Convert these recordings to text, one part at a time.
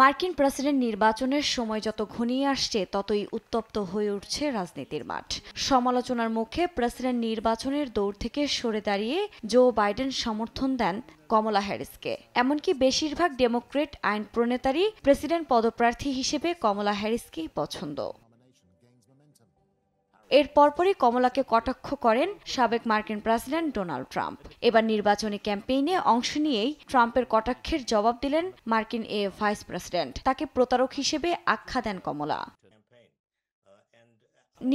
মার্কিন প্রেসিডেন্ট নির্বাচনের সময় যত ঘনিয়ে আসছে ততই উত্তপ্ত হয়ে উঠছে রাজনীতির মাঠ সমালোচনার মুখে প্রেসিডেন্ট নির্বাচনের দৌড় থেকে সরে দাঁড়িয়ে জো বাইডেন সমর্থন দেন কমলা হ্যারিসকে এমনকি বেশিরভাগ ডেমোক্রেট আইন প্রণেতারই প্রেসিডেন্ট পদপ্রার্থী হিসেবে কমলা হ্যারিসকেই পছন্দ এর পরপরই কমলাকে কটাক্ষ করেন সাবেক মার্কিন প্রেসিডেন্ট ডোনাল্ড ট্রাম্প এবার নির্বাচনী ক্যাম্পেইনে অংশ নিয়েই ট্রাম্পের কটাক্ষের জবাব দিলেন মার্কিন এ ভাইস প্রেসিডেন্ট তাকে প্রতারক হিসেবে আখ্যা দেন কমলা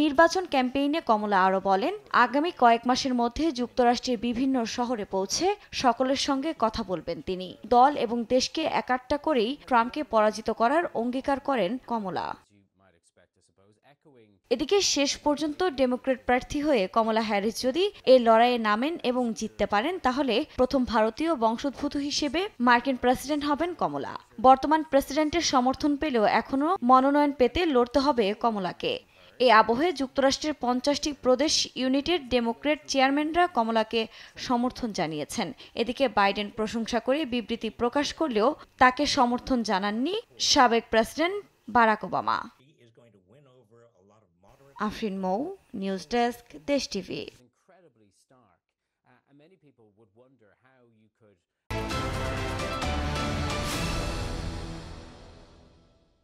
নির্বাচন ক্যাম্পেইনে কমলা আরও বলেন আগামী কয়েক মাসের মধ্যে যুক্তরাষ্ট্রের বিভিন্ন শহরে পৌঁছে সকলের সঙ্গে কথা বলবেন তিনি দল এবং দেশকে একাট্টা করেই ট্রাম্পকে পরাজিত করার অঙ্গীকার করেন কমলা এদিকে শেষ পর্যন্ত ডেমোক্রেট প্রার্থী হয়ে কমলা হ্যারিস যদি এই লড়াইয়ে নামেন এবং জিততে পারেন তাহলে প্রথম ভারতীয় বংশোদ্ভূত হিসেবে মার্কিন প্রেসিডেন্ট হবেন কমলা বর্তমান প্রেসিডেন্টের সমর্থন পেলেও এখনও মনোনয়ন পেতে লড়তে হবে কমলাকে এ আবহে যুক্তরাষ্ট্রের পঞ্চাশটি প্রদেশ ইউনিটের ডেমোক্রেট চেয়ারম্যানরা কমলাকে সমর্থন জানিয়েছেন এদিকে বাইডেন প্রশংসা করে বিবৃতি প্রকাশ করলেও তাকে সমর্থন জানাননি সাবেক president Barack Obama Afrin Mo, News Desk, Desh TV uh, many people would wonder how you could